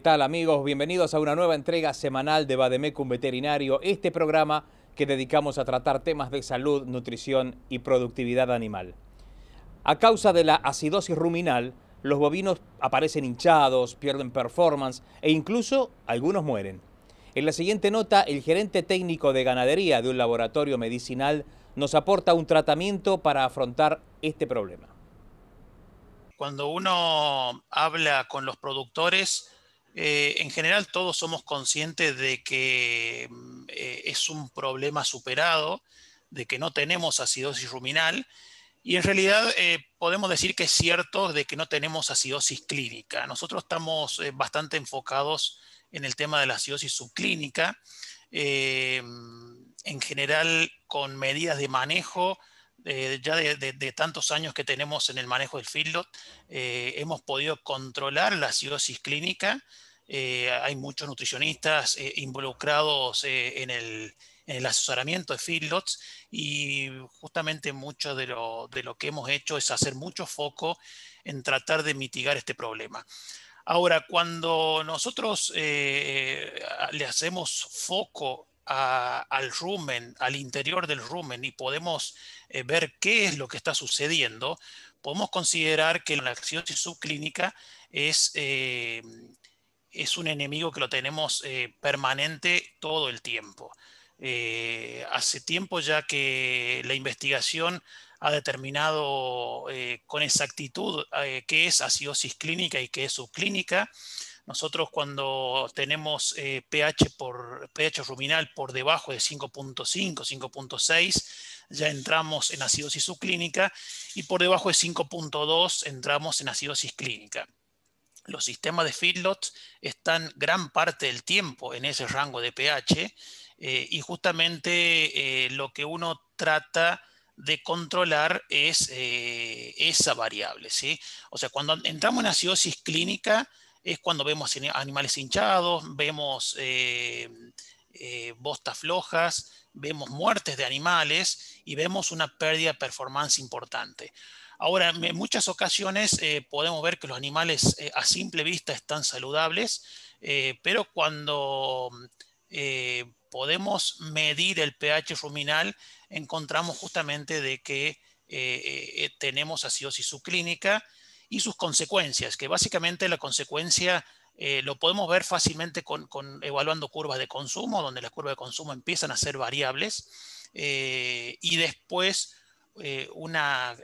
tal amigos? Bienvenidos a una nueva entrega semanal de Bademecum Veterinario, este programa que dedicamos a tratar temas de salud, nutrición y productividad animal. A causa de la acidosis ruminal, los bovinos aparecen hinchados, pierden performance e incluso algunos mueren. En la siguiente nota, el gerente técnico de ganadería de un laboratorio medicinal nos aporta un tratamiento para afrontar este problema. Cuando uno habla con los productores, eh, en general todos somos conscientes de que mm, eh, es un problema superado, de que no tenemos acidosis ruminal y en realidad eh, podemos decir que es cierto de que no tenemos acidosis clínica. Nosotros estamos bastante enfocados en el tema de la acidosis subclínica, en general con medidas de manejo eh, ya de, tantos años que tenemos en el manejo del feedlot, eh, hemos podido controlar la acidosis clínica. Eh, hay muchos nutricionistas involucrados en el, asesoramiento de feedlots y justamente mucho de lo, de lo que hemos hecho es hacer mucho foco en tratar de mitigar este problema. Ahora, cuando nosotros le hacemos foco al rumen, al interior del rumen y podemos eh, ver qué es lo que está sucediendo, podemos considerar que la axiosis subclínica es, eh, es un enemigo que lo tenemos eh, permanente todo el tiempo. hace tiempo ya que la investigación ha determinado con exactitud qué es acidosis clínica y qué es subclínica. Nosotros cuando tenemos eh, pH, por, ruminal por debajo de 5.5, 5.6, ya entramos en acidosis subclínica y por debajo de 5.2 entramos en acidosis clínica. Los sistemas de feedlot están gran parte del tiempo en ese rango de pH eh, y justamente eh, lo que uno trata de controlar es esa variable. O sea, cuando entramos en acidosis clínica, es cuando vemos animales hinchados, vemos eh, eh, bostas flojas, vemos muertes de animales y vemos una pérdida de performance importante. Ahora, en muchas ocasiones eh, podemos ver que los animales a simple vista están saludables, pero cuando podemos medir el pH ruminal, encontramos justamente de que tenemos acidosis subclínica, y sus consecuencias, que básicamente la consecuencia eh, lo podemos ver fácilmente con, evaluando curvas de consumo, donde las curvas de consumo empiezan a ser variables eh, y después eh, una,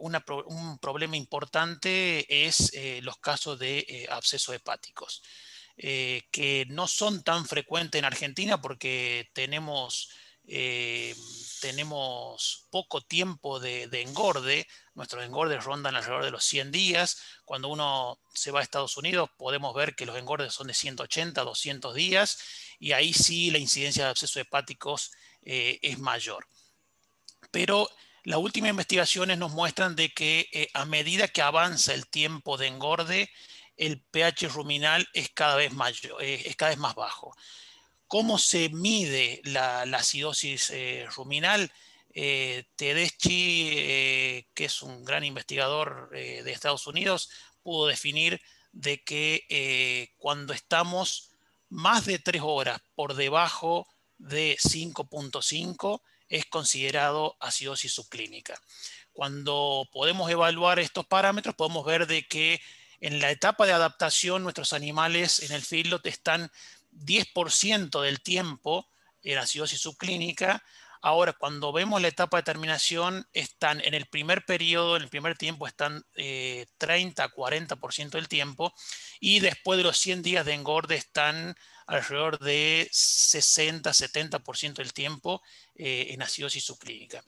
un problema importante es los casos de abscesos hepáticos, que no son tan frecuentes en Argentina porque tenemos tenemos poco tiempo de, engorde, nuestros engordes rondan alrededor de los 100 días, cuando uno se va a Estados Unidos podemos ver que los engordes son de 180, 200 días, y ahí sí la incidencia de abscesos hepáticos eh, es mayor. Pero las últimas investigaciones nos muestran de que eh, a medida que avanza el tiempo de engorde, el pH ruminal es cada vez eh, más bajo cómo se mide la, acidosis eh, ruminal. Eh, Tedeschi, eh, que es un gran investigador de Estados Unidos, pudo definir de que cuando estamos más de tres horas por debajo de 5.5 es considerado acidosis subclínica. Cuando podemos evaluar estos parámetros, podemos ver de que en la etapa de adaptación nuestros animales en el filo están 10% del tiempo en acidosis subclínica. Ahora, cuando vemos la etapa de terminación, están en el primer periodo, en el primer tiempo, están 30-40% eh, del tiempo, y después de los 100 días de engorde están alrededor de 60-70% del tiempo eh, en acidosis subclínica.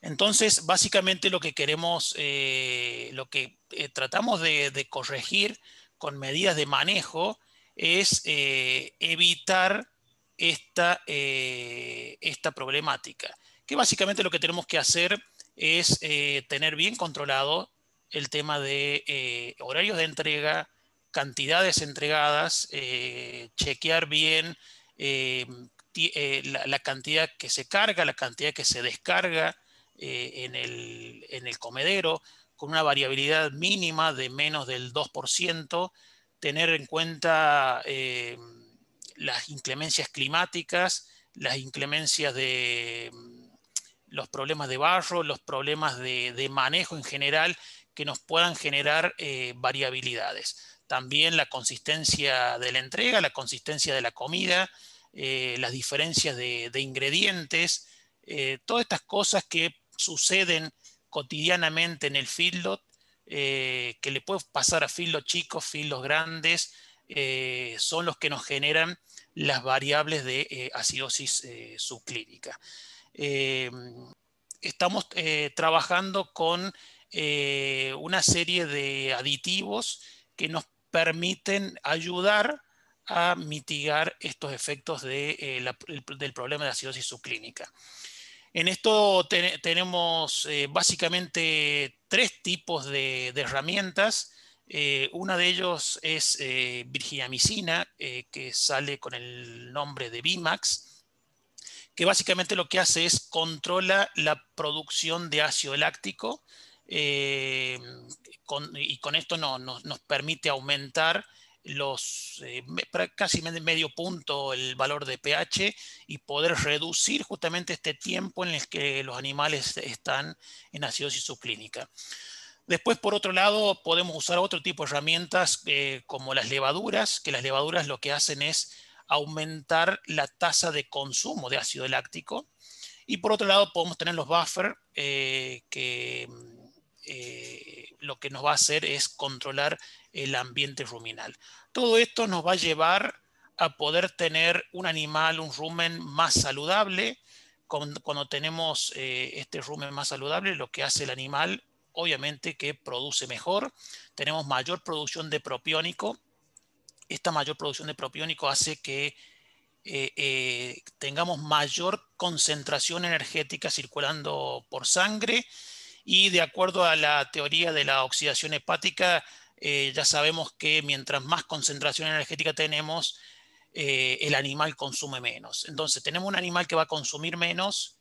Entonces, básicamente lo que queremos, eh, lo que tratamos de corregir con medidas de manejo, es eh, evitar eh, esta, problemática, que básicamente lo que tenemos que hacer es eh, tener bien controlado el tema de horarios de entrega, cantidades entregadas, chequear bien la, cantidad que se carga, la cantidad que se descarga en el comedero, con una variabilidad mínima de menos del 2% tener en cuenta eh, las inclemencias climáticas, las inclemencias de mm, los problemas de barro, los problemas de, manejo en general que nos puedan generar eh, variabilidades. También la consistencia de la entrega, la consistencia de la comida, eh, las diferencias de, ingredientes, todas estas cosas que suceden cotidianamente en el feedlot eh, que le puede pasar a filos chicos, filos grandes, eh, son los que nos generan las variables de eh, acidosis subclínica. estamos trabajando con una serie de aditivos que nos permiten ayudar a mitigar estos efectos del problema de acidosis subclínica. En esto tenemos eh, básicamente tres tipos de, herramientas. Eh, una de ellos es eh, Misina, eh, que sale con el nombre de Bimax, que básicamente lo que hace es controla la producción de ácido láctico y con esto nos permite aumentar los eh, casi medio punto el valor de pH y poder reducir justamente este tiempo en el que los animales están en acidosis subclínica. Después, por otro lado, podemos usar otro tipo de herramientas eh, como las levaduras, que las levaduras lo que hacen es aumentar la tasa de consumo de ácido láctico. Y por otro lado, podemos tener los buffers eh, que mm, lo que nos va a hacer es controlar el ambiente ruminal. Todo esto nos va a llevar a poder tener un animal, un rumen más saludable. Cuando, tenemos eh, este rumen más saludable, lo que hace el animal, obviamente que produce mejor, tenemos mayor producción de propiónico. Esta mayor producción de propiónico hace que eh, eh, tengamos mayor concentración energética circulando por sangre y de acuerdo a la teoría de la oxidación hepática, eh, ya sabemos que mientras más concentración energética tenemos, eh, el animal consume menos. Entonces, tenemos un animal que va a consumir menos,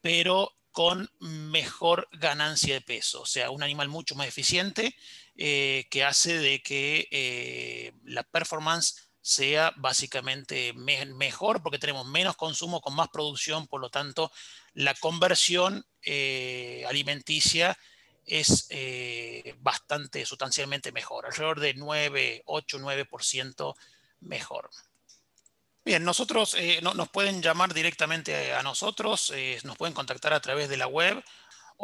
pero con mejor ganancia de peso, o sea, un animal mucho más eficiente eh, que hace de que la performance sea básicamente mejor porque tenemos menos consumo con más producción, por lo tanto la conversión eh, alimenticia es eh, bastante sustancialmente mejor, alrededor de 9, 8, 9% mejor. Bien, nosotros eh, no, nos pueden llamar directamente a nosotros, nos pueden contactar a través de la web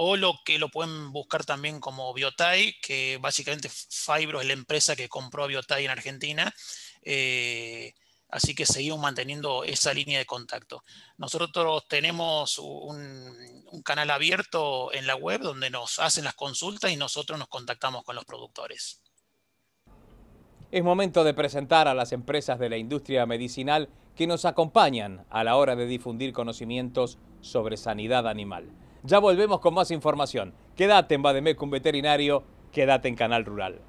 o lo que lo pueden buscar también como Biotai, que básicamente Fibro es la empresa que compró Biotai en Argentina eh, así que seguimos manteniendo esa línea de contacto. Nosotros tenemos un, canal abierto en la web donde nos hacen las consultas y nosotros nos contactamos con los productores. Es momento de presentar a las empresas de la industria medicinal que nos acompañan a la hora de difundir conocimientos sobre sanidad animal. Ya volvemos con más información. Quédate en Bademecum Veterinario, quédate en Canal Rural.